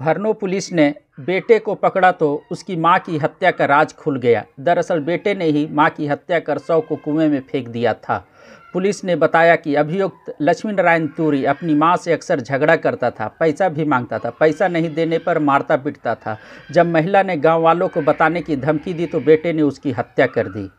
भरनो police ने बेटे को पकड़ा तो उसकी मां की हत्या का राज खुल गया दरअसल बेटे ने ही मां की हत्या कर शव को कुएं में फेंक दिया था पुलिस ने बताया कि अभियुक्त लक्ष्मी नारायण तूरी अपनी मां से अक्सर झगड़ा करता था पैसा भी मांगता था पैसा नहीं देने पर मारता पीटता था जब महिला ने गांव वालों को बताने की धमकी दी तो बेटे ने उसकी हत्या कर दी